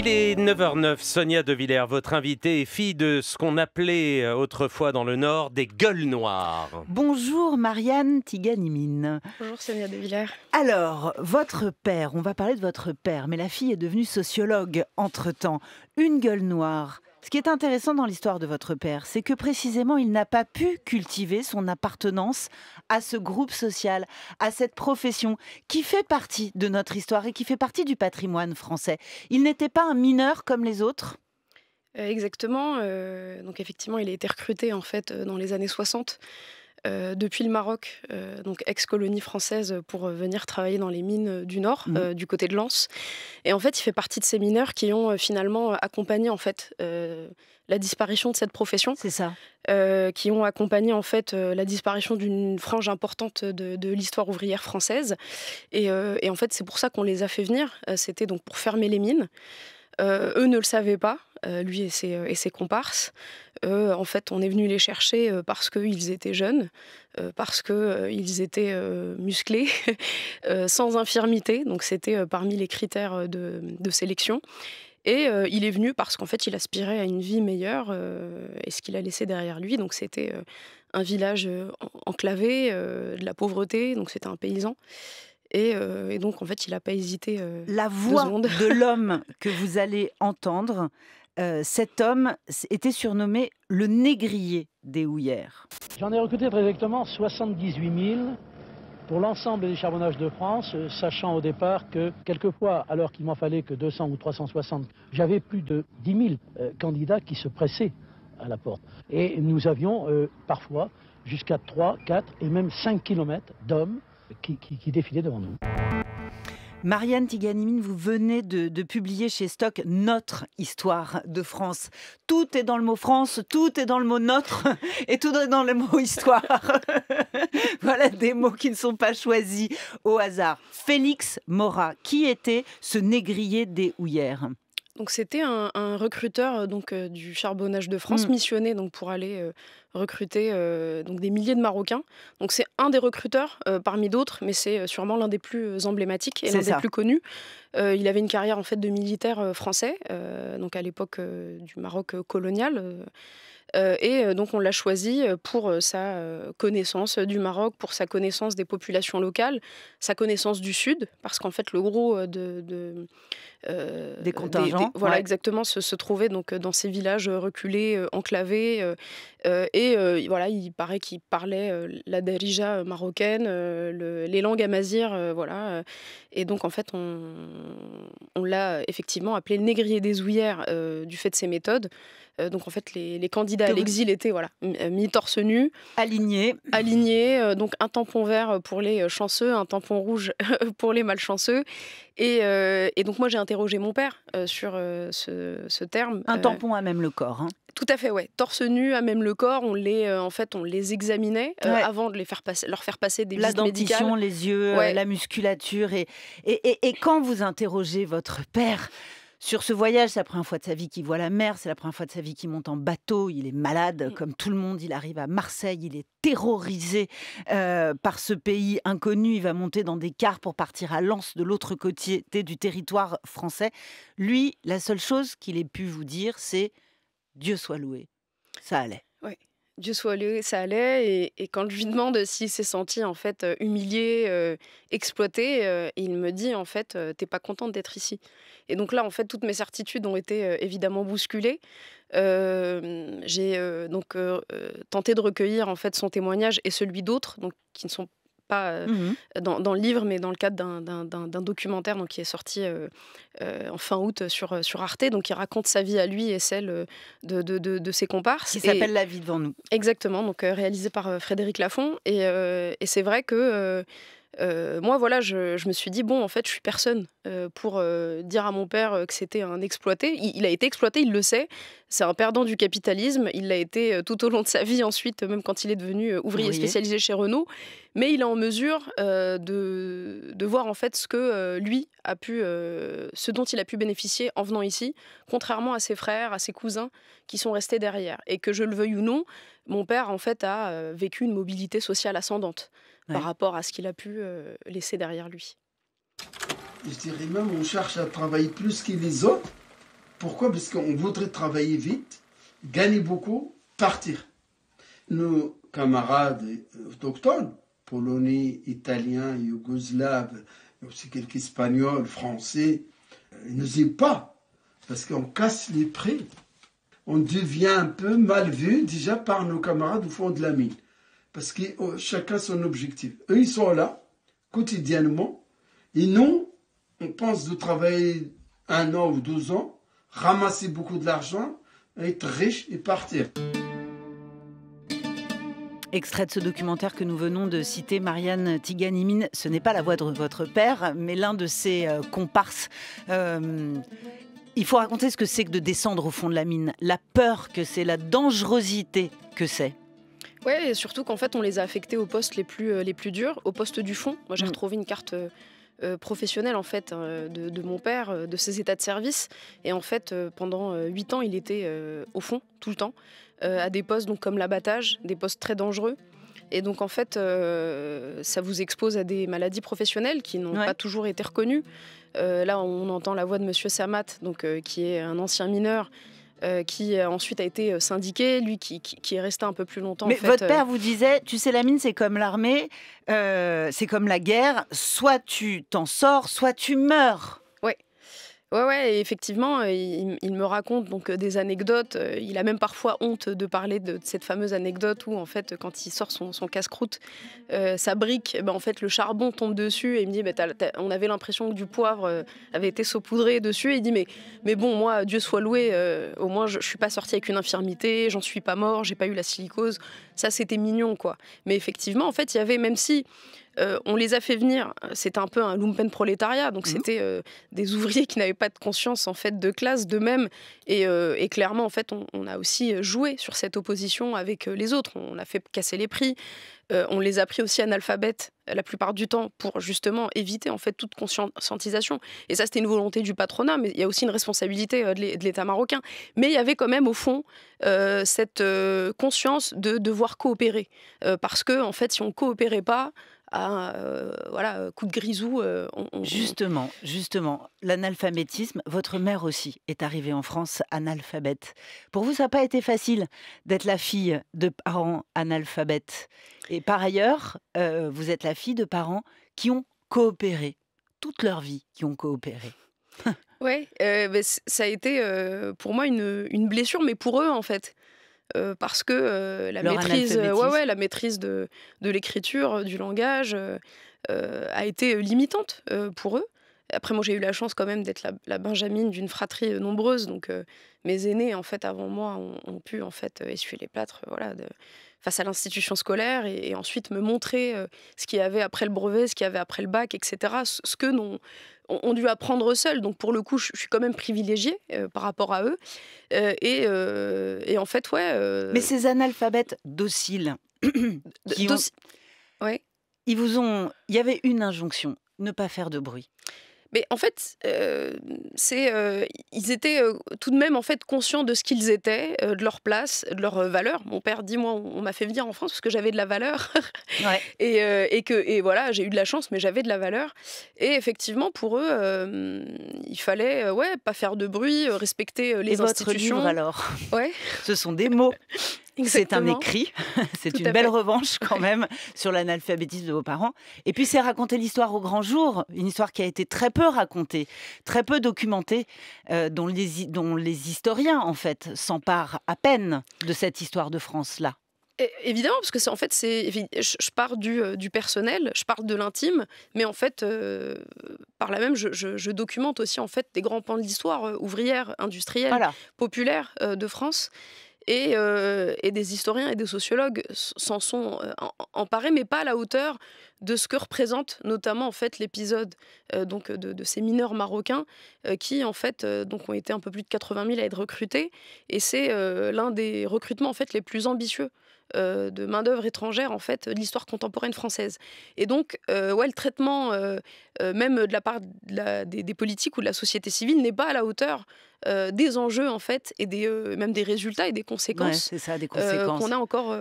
Il est 9h09, Sonia De Villers, votre invitée fille de ce qu'on appelait euh, autrefois dans le Nord des gueules noires. Bonjour Marianne Tiganimine. Bonjour Sonia De Villers. Alors, votre père, on va parler de votre père, mais la fille est devenue sociologue entre-temps. Une gueule noire, ce qui est intéressant dans l'histoire de votre père, c'est que précisément, il n'a pas pu cultiver son appartenance à ce groupe social, à cette profession qui fait partie de notre histoire et qui fait partie du patrimoine français. Il n'était pas un mineur comme les autres euh, Exactement. Euh, donc effectivement, il a été recruté en fait euh, dans les années 60 euh, depuis le Maroc, euh, donc ex-colonie française, euh, pour venir travailler dans les mines du Nord, mmh. du côté de Lens. Et en fait, il fait partie de ces mineurs qui ont finalement accompagné en fait la disparition de cette profession. C'est ça. qui ont accompagné en fait la disparition d'une frange importante de, l'histoire ouvrière française. Et, et en fait, c'est pour ça qu'on les a fait venir. C'était donc pour fermer les mines. eux ne le savaient pas. Euh, lui et ses, euh, et ses comparses. Euh, en fait, on est venu les chercher parce qu'ils étaient jeunes, parce qu'ils étaient musclés, sans infirmité. Donc, c'était parmi les critères de, sélection. Et il est venu parce qu'en fait, il aspirait à une vie meilleure et ce qu'il a laissé derrière lui. Donc, c'était un village enclavé, de la pauvreté, donc c'était un paysan. Et, et, donc, en fait, il n'a pas hésité. la voix de l'homme que vous allez entendre, euh, cet homme était surnommé le négrier des houillères. J'en ai recruté très exactement 78 000 pour l'ensemble des charbonnages de France, euh, sachant au départ que quelquefois, alors qu'il m'en fallait que 200 ou 360, j'avais plus de 10 000 euh, candidats qui se pressaient à la porte. Et nous avions parfois jusqu'à 3, 4 et même 5 km d'hommes qui défilaient devant nous. Marianne Tiganimine, vous venez de, publier chez Stock Notre histoire de France. Tout est dans le mot France, tout est dans le mot notre et tout est dans le mot histoire. voilà des mots qui ne sont pas choisis au hasard. Félix Mora, qui était ce négrier des houillères c'était un, recruteur euh, donc euh, du charbonnage de France mmh. missionné donc pour aller euh, recruter donc des milliers de Marocains. Donc c'est un des recruteurs parmi d'autres, mais c'est sûrement l'un des plus emblématiques et l'un des plus connus. il avait une carrière en fait de militaire français, donc à l'époque du Maroc colonial. Euh, et euh, donc on l'a choisi euh, pour sa connaissance du Maroc, pour sa connaissance des populations locales, sa connaissance du Sud, parce qu'en fait le gros de, des contingents, voilà exactement, se, se trouvait donc dans ces villages reculés, enclavés, et voilà, il paraît qu'il parlait la darija marocaine, les langues amazir, voilà, et donc en fait on, on l'a effectivement appelé le négrier des ouillères du fait de ses méthodes. Euh, donc en fait, les, candidats à l'exil étaient voilà, euh, mi-torse nu. Alignés. Alignés, euh, donc un tampon vert pour les chanceux, un tampon rouge pour les malchanceux. Et, et, donc moi j'ai interrogé mon père sur ce, terme. Un tampon à même le corps. Hein. Tout à fait, ouais. Torse nu à même le corps, on les, en fait, on les examinait avant de les faire passer, leur faire passer des la visites médicales. les yeux, la musculature. et, et quand vous interrogez votre père, sur ce voyage. C'est la première fois de sa vie qu'il voit la mer, c'est la première fois de sa vie qu'il monte en bateau. Il est malade, mm. comme tout le monde. Il arrive à Marseille, il est terrorisé euh, par ce pays inconnu. Il va monter dans des cars pour partir à Lens, de l'autre côté du territoire français. Lui, la seule chose qu'il ait pu vous dire, c'est Dieu soit loué. Ça allait. Dieu soit loué, ça allait. Et, quand je lui demande s'il s'est senti en fait euh, humilié, euh, exploité, euh, il me dit en fait, t'es pas contente d'être ici. Et donc là, en fait, toutes mes certitudes ont été évidemment bousculées. j'ai donc tenté de recueillir en fait son témoignage et celui d'autres, donc qui ne sont pas euh, mmh dans, dans, le livre, mais dans le cadre d'un documentaire donc, qui est sorti euh, euh, en fin août sur, sur Arte, donc il raconte sa vie à lui et celle de, de, de, de ses comparses. Qui s'appelle La vie devant nous. Exactement, donc réalisé par Frédéric Lafont. Et, et c'est vrai que euh, moi, voilà, je, me suis dit, bon, en fait, je suis personne euh, pour euh, dire à mon père que c'était un exploité. Il, a été exploité, il le sait. C'est un perdant du capitalisme. Il l'a été tout au long de sa vie ensuite, même quand il est devenu ouvrier, spécialisé chez Renault. Mais il est en mesure de, de, voir, en fait, ce que lui a pu, ce dont il a pu bénéficier en venant ici, contrairement à ses frères, à ses cousins qui sont restés derrière. Et que je le veuille ou non, mon père, en fait, a vécu une mobilité sociale ascendante par rapport à ce qu'il a pu euh, laisser derrière lui. Je dirais même, on cherche à travailler plus que les autres. Pourquoi Parce qu'on voudrait travailler vite, gagner beaucoup, partir. Nos camarades euh, autochtones, polonais, italiens, yougoslaves, aussi quelques espagnols, français, euh, ne nous aiment pas parce qu'on casse les prix. On devient un peu mal vu déjà par nos camarades au fond de la mine parce que oh, chacun a son objectif. Eux, ils sont là, quotidiennement, et nous, on pense de travailler un an ou deux ans, ramasser beaucoup de l'argent, être riche et partir. Extrait de ce documentaire que nous venons de citer, Marianne Tiganimine, ce n'est pas la voix de votre père, mais l'un de ses euh, comparses. Euh, il faut raconter ce que c'est que de descendre au fond de la mine, la peur que c'est, la dangerosité que c'est. Ouais, et surtout qu'en fait, on les a affectés aux postes les plus, euh, les plus durs, aux postes du fond. Moi, j'ai mm. retrouvé une carte. Euh, euh, professionnelle en fait hein, de, mon père, de ses états de service. Et en fait, pendant huit ans, il était au fond tout le temps, à des postes donc comme l'abattage, des postes très dangereux. Et donc en fait, ça vous expose à des maladies professionnelles qui n'ont pas toujours été reconnues. là, on entend la voix de M. Samat, donc qui est un ancien mineur euh, qui euh, ensuite a été euh, syndiqué, lui qui, est resté un peu plus longtemps. votre père vous disait, tu sais, la mine, c'est comme l'armée, c'est comme la guerre, soit tu t'en sors, soit tu meurs. Ouais, ouais, effectivement, euh, il, me raconte donc euh, des anecdotes. Euh, il a même parfois honte de parler de, cette fameuse anecdote où, en fait, quand il sort son, casse-croûte, sa brique, bah, en fait, le charbon tombe dessus et il me dit ben On avait l'impression que du poivre avait été saupoudré dessus. Et il dit Mais, mais bon, moi, Dieu soit loué, au moins, je, je suis pas sorti avec une infirmité, j'en suis pas mort, j'ai pas eu la silicose. Ça, c'était mignon, quoi. Mais effectivement, en fait, il y avait, même si euh, on les a fait venir. C'était un peu un lumpen prolétariat, donc mhm. c'était euh, des ouvriers qui n'avaient pas de conscience en fait de classe d'eux-mêmes. Et, euh, clairement, en fait, on, a aussi joué sur cette opposition avec les autres. On a fait casser les prix. on les a pris aussi analphabètes la plupart du temps pour justement éviter en fait toute conscientisation. Et ça, c'était une volonté du patronat, mais il y a aussi une responsabilité de l'État marocain. Mais il y avait quand même au fond cette conscience de devoir coopérer, parce que en fait, si on ne coopérait pas, euh, voilà, euh, coup de grisou. Euh, justement, justement, l'analphabétisme, votre mère aussi est arrivée en France analphabète. Pour vous, ça n'a pas été facile d'être la fille de parents analphabètes. Et par ailleurs, vous êtes la fille de parents qui ont coopéré, toute leur vie qui ont coopéré. oui, bah, ça a été pour moi une blessure, mais pour eux en fait. Euh, parce que euh, euh, la, maîtrise, de l'écriture, du langage, a été limitante pour eux. Après, moi, j'ai eu la chance quand même d'être la, benjamine d'une fratrie euh, nombreuse. Donc, euh, mes aînés, en fait, avant moi, ont, pu en fait euh, essuyer les plâtres, voilà, de, face à l'institution scolaire, et, ensuite me montrer ce qu'il y avait après le brevet, ce qu'il y avait après le bac, etc. Ce, que ont, dû apprendre seuls. Donc, pour le coup, je, suis quand même privilégiée par rapport à eux. Et, en fait, ouais. Mais ces analphabètes dociles, qui ils vous ont. Il y avait une injonction ne pas faire de bruit. Mais en fait, euh, euh, ils étaient euh, tout de même en fait conscients de ce qu'ils étaient, de leur place, de leur valeur. Mon père dit moi, on m'a fait venir en France parce que j'avais de la valeur, et, que et voilà, j'ai eu de la chance, mais j'avais de la valeur. Et effectivement, pour eux, il fallait ouais pas faire de bruit, respecter les et institutions. Votre livre, alors, ouais, ce sont des mots. C'est un écrit, c'est une belle revanche quand même sur l'analphabétisme de vos parents. Et puis c'est raconter l'histoire au grand jour, une histoire qui a été très peu racontée, très peu documentée, euh, dont, les, historiens en fait s'emparent à peine de cette histoire de France-là. Évidemment, parce que c'est en fait, c'est, je pars du, euh, personnel, je parle de l'intime, mais en fait, euh, par là même, je, documente aussi en fait des grands pans de l'histoire ouvrière, industrielle, populaire de France. Euh, et, des historiens et des sociologues s'en sont euh, emparés, mais pas à la hauteur de ce que représente notamment en fait l'épisode euh, donc de, ces mineurs marocains qui en fait donc ont été un peu plus de 80 000 à être recrutés et c'est l'un des recrutements en fait les plus ambitieux euh, de main-d'œuvre étrangère, en fait, de l'histoire contemporaine française. Et donc, euh, ouais, le traitement, euh, même de la part des, politiques ou de la société civile, n'est pas à la hauteur des enjeux, en fait, et des, même des résultats et des conséquences, qu'on a encore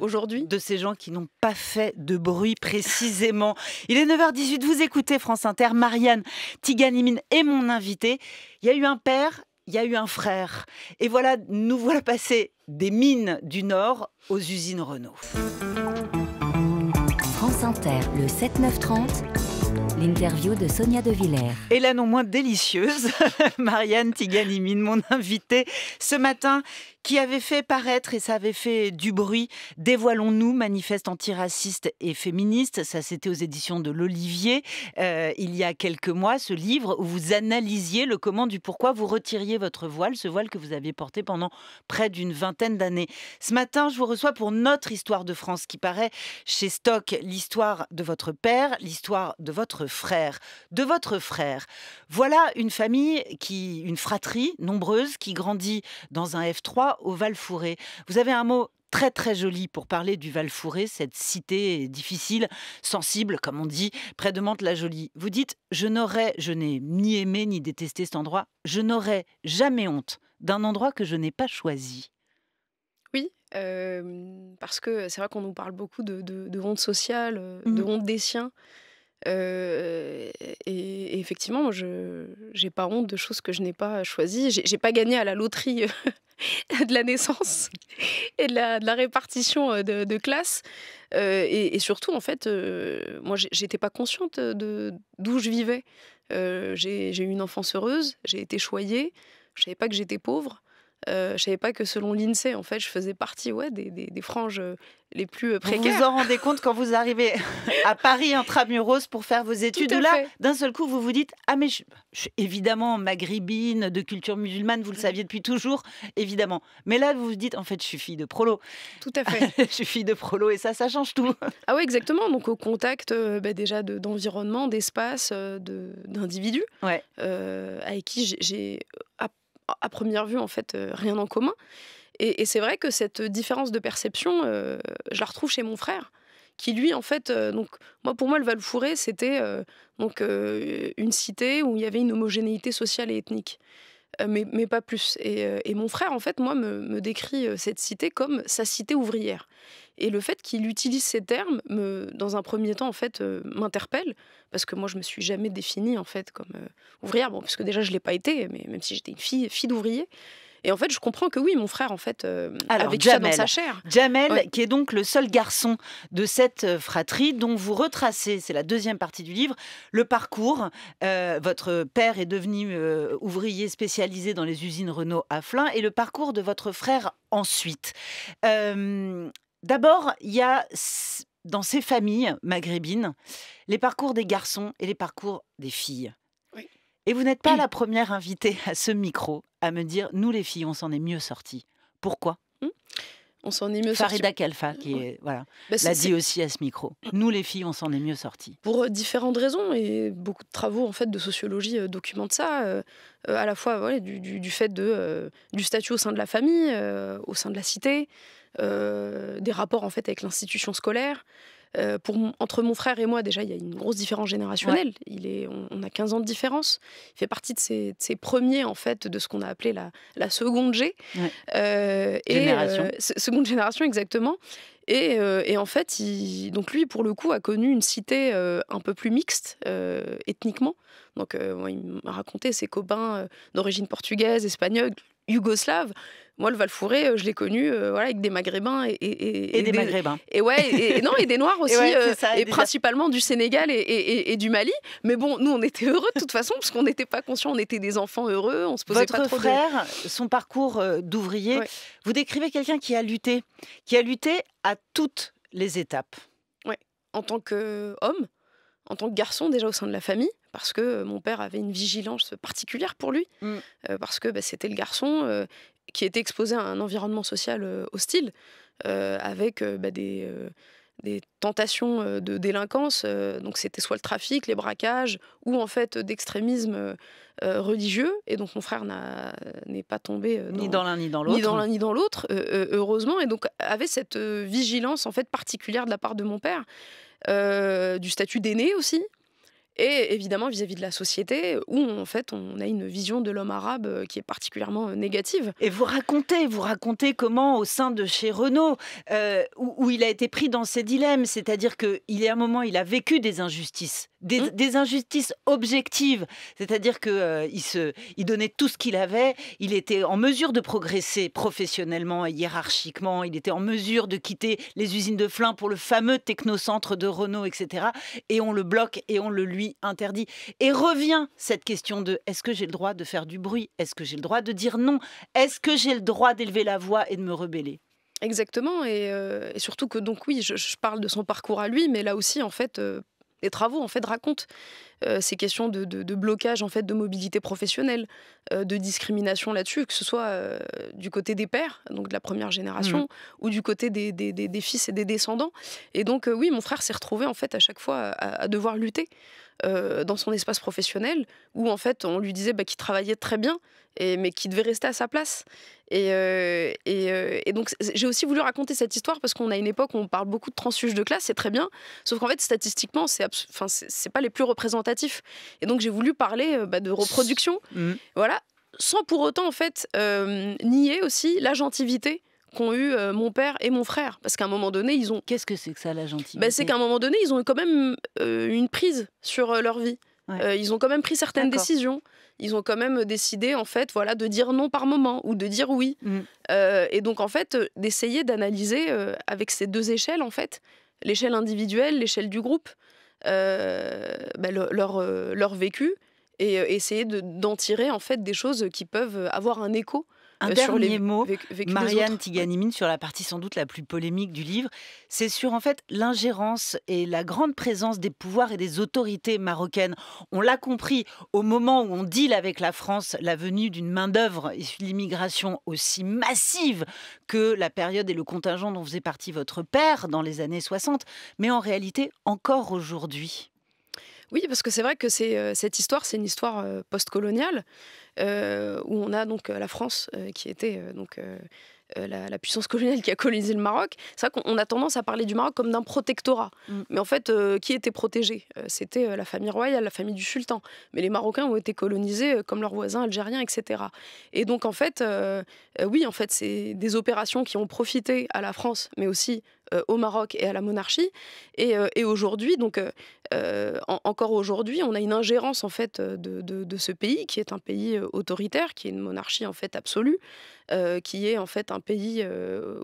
aujourd'hui. De ces gens qui n'ont pas fait de bruit précisément. Il est 9h18, vous écoutez France Inter, Marianne Tiganimine est mon invitée. Il y a eu un père il y a eu un frère. Et voilà, nous voilà passer des mines du Nord aux usines Renault. France Inter, le 7-9-30. L'interview de Sonia De Villers. Et la non moins délicieuse, Marianne Tiganimine, mon invitée ce matin, qui avait fait paraître, et ça avait fait du bruit, Dévoilons-nous, manifeste antiraciste et féministe. Ça, c'était aux éditions de l'Olivier, euh, il y a quelques mois, ce livre où vous analysiez le comment du pourquoi vous retiriez votre voile, ce voile que vous aviez porté pendant près d'une vingtaine d'années. Ce matin, je vous reçois pour Notre Histoire de France, qui paraît chez Stock, l'histoire de votre père, l'histoire de votre frère, de votre frère. Voilà une famille qui, une fratrie nombreuse qui grandit dans un F3 au Val-Fouré. Vous avez un mot très très joli pour parler du Val-Fouré, cette cité difficile, sensible, comme on dit, près de Mantes-la-Jolie. Vous dites Je n'aurais, je n'ai ni aimé ni détesté cet endroit, je n'aurais jamais honte d'un endroit que je n'ai pas choisi. Oui, euh, parce que c'est vrai qu'on nous parle beaucoup de, de, honte sociale, euh, de mmh. honte des siens. Euh, et, effectivement, je n'ai pas honte de choses que je n'ai pas choisies. J'ai, n'ai pas gagné à la loterie euh, de la naissance et de la, répartition euh, de, classe. et, surtout, en fait, moi moi, n'étais pas consciente de, d'où je vivais. j'ai, eu une enfance heureuse, j'ai été choyée, je savais pas que j'étais pauvre. Euh, je savais pas que selon l'INSEE, en fait, je faisais partie ouais, des, des, franges euh, les plus euh, précaires. Vous vous en rendez compte quand vous arrivez à Paris en intramuros pour faire vos études. Là, d'un seul coup, vous vous dites Ah, mais je, évidemment maghrébine, de culture musulmane, vous le mmh. saviez depuis toujours, évidemment. Mais là, vous vous dites En fait, je suis fille de prolo. Tout à fait. je suis fille de prolo et ça, ça change tout. ah, oui, exactement. Donc, au contact euh, bah, déjà d'environnement, d'espace, d'individus ouais. avec qui j'ai à première vue, en fait, euh, rien en commun. Et, c'est vrai que cette différence de perception, euh, je la retrouve chez mon frère, qui lui, en fait, euh, donc moi, pour moi, le Val Fouré, c'était donc une cité où il y avait une homogénéité sociale et ethnique. Euh, mais, pas plus. Euh, et, mon frère, en fait, moi, me, décrit euh, cette cité comme sa cité ouvrière. Et le fait qu'il utilise ces termes, me, dans un premier temps, en fait, m'interpelle, parce que moi, je me suis jamais définie, en fait, comme ouvrière. Bon, déjà, je ne l'ai pas été, mais même si j'étais une fille, fille d'ouvrier. Et en fait, je comprends que oui, mon frère, en fait, euh, avec Jamel, sa chair. Jamel, qui est donc le seul garçon de cette euh, fratrie dont vous retracez, c'est la deuxième partie du livre, le parcours. Euh, votre père est devenu ouvrier spécialisé dans les usines Renault à Flins et le parcours de votre frère ensuite. D'abord, il y a dans ces familles maghrébines les parcours des garçons et les parcours des filles. Et vous n'êtes pas la première invitée à ce micro à me dire, nous les filles, on s'en est mieux sorties. Pourquoi hmm on s'en est mieux Farida Kalfa, qui est, voilà, bah, l'a dit aussi à ce micro. Hmm. Nous, les filles, on s'en est mieux sorties. Pour euh, différentes raisons, et beaucoup de travaux en fait de sociologie euh, documentent ça, euh, à la fois du, du, du, fait de, du statut au sein de la famille, au sein de la cité, des rapports en fait avec l'institution scolaire, euh, entre mon frère et moi, déjà, il y a une grosse différence générationnelle. Il est, on, a 15 ans de différence. Il fait partie de ces, premiers, en fait, de ce qu'on a appelé la, seconde G. Euh, génération. Euh, seconde génération, exactement. Et, en fait, donc lui, pour le coup, a connu une cité un peu plus mixte ethniquement. Donc, il m'a raconté ses copains d'origine portugaise, espagnole, yougoslave. Moi, le Valfouré, euh, je l'ai connu euh, voilà, avec des Maghrébins et, des, Maghrébins. Et ouais, et, non, et des Noirs aussi, euh, et, principalement du Sénégal et, du Mali. Mais bon, nous, on était heureux de toute façon parce qu'on n'était pas conscients, on était des enfants heureux, on se posait Votre pas trop. Votre frère, son parcours d'ouvrier, vous décrivez quelqu'un qui a lutté, qui a lutté à toutes les étapes. Oui, en tant qu'homme, en tant que garçon déjà au sein de la famille, parce que mon père avait une vigilance particulière pour lui, mmh. parce que bah, c'était le garçon, qui était exposé à un environnement social euh, hostile, euh, avec euh, bah, des tentations de délinquance. Donc c'était soit le trafic, les braquages, ou en fait d'extrémisme religieux. Et donc mon frère n'est pas tombé ni dans l'un ni dans l'autre, ni dans l'un ni dans l'autre, heureusement. Et donc avait cette vigilance en fait particulière de la part de mon père, du statut d'aîné aussi et évidemment vis-à-vis de la société où en fait on a une vision de l'homme arabe euh, qui est particulièrement euh, négative. Et vous racontez, vous racontez comment au sein de chez Renault, euh, où, où, il a été pris dans ses dilemmes, c'est-à-dire qu'il y a un moment il a vécu des injustices Mmh. Des, injustices objectives, c'est-à-dire que euh, il se, donnait tout ce qu'il avait, il était en mesure de progresser professionnellement et hiérarchiquement, il était en mesure de quitter les usines de flin pour le fameux technocentre de Renault, etc. Et on le bloque et on le lui interdit. Et revient cette question de est-ce que j'ai le droit de faire du bruit, est-ce que j'ai le droit de dire non, est-ce que j'ai le droit d'élever la voix et de me rebeller. Exactement, et, euh, surtout que donc oui, je, parle de son parcours à lui, mais là aussi en fait. Euh, les travaux en fait racontent euh, ces questions de, blocage en fait de mobilité professionnelle, euh, de discrimination là-dessus, que ce soit euh, du côté des pères, donc de la première génération, mmh. ou du côté des, fils et des descendants. Et donc oui, mon frère s'est retrouvé en fait à chaque fois à devoir lutter euh, dans son espace professionnel où en fait on lui disait bah, qu'il travaillait très bien et, mais qu'il devait rester à sa place. Euh, euh, et, donc j'ai aussi voulu raconter cette histoire parce qu'on a une époque où on parle beaucoup de transfuges de classe, c'est très bien, sauf qu'en fait statistiquement c'est enfin c'est pas les plus représentatifs. Et donc j'ai voulu parler bah, de reproduction, mmh. voilà, sans pour autant en fait nier aussi l'agentivité eu euh, mon père et mon frère. Parce qu'à un moment donné, ils ont. Qu'est-ce que c'est que ça, la gentillesse bah, C'est qu'à un moment donné, ils ont quand même euh, une prise sur euh, leur vie. ils ont quand même pris certaines décisions. Ils ont quand même décidé, en fait, voilà, de dire non par moment ou de dire oui. Mm. et donc, en fait, d'essayer d'analyser avec ces deux échelles, en fait, l'échelle individuelle, l'échelle du groupe, bah, leur, leur vécu et essayer d'en tirer, en fait, des choses qui peuvent avoir un écho un euh, dernier mot, Marianne Tiganimine, sur la partie sans doute la plus polémique du livre, c'est sur en fait l'ingérence et la grande présence des pouvoirs et des autorités marocaines. On l'a compris au moment où on deal avec la France la venue d'une main-d'œuvre issue de l'immigration aussi massive que la période et le contingent dont faisait partie votre père dans les années 60, mais en réalité encore aujourd'hui. Oui, parce que c'est vrai que euh, cette histoire, c'est une histoire euh, postcoloniale. coloniale euh, où on a donc euh, la France euh, qui était donc la, puissance coloniale qui a colonisé le Maroc, c'est vrai qu'on a tendance à parler du Maroc comme d'un protectorat. Mm. Mais en fait, qui était protégé C'était la famille royale, la famille du sultan. Mais les Marocains ont été colonisés comme leurs voisins algériens, etc. Et donc, en fait, oui, en fait, c'est des opérations qui ont profité à la France, mais aussi au Maroc et à la monarchie. Et, aujourd'hui, donc encore aujourd'hui, on a une ingérence en fait de, de, ce pays qui est un pays autoritaire, qui est une monarchie en fait absolue, qui est en fait un pays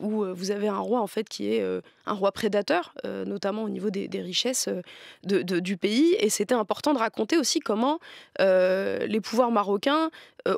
où vous avez un roi en fait qui est un roi prédateur, notamment au niveau des, richesses du pays. Et c'était important de raconter aussi comment les pouvoirs marocains,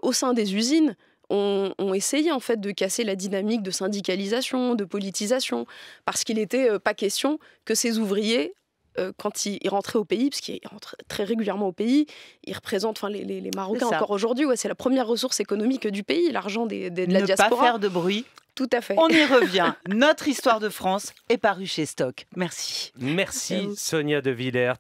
au sein des usines, ont, ont, essayé en fait de casser la dynamique de syndicalisation, de politisation, parce qu'il n'était pas question que ces ouvriers euh, quand il, il, rentrait au pays, parce qu'il rentre très régulièrement au pays, il représente, enfin, les, Marocains encore aujourd'hui, ouais, c'est la première ressource économique du pays, l'argent des, de la ne diaspora. Ne pas faire de bruit. Tout à fait. On y revient. Notre histoire de France est parue chez Stock. Merci. Merci, Sonia de Villers.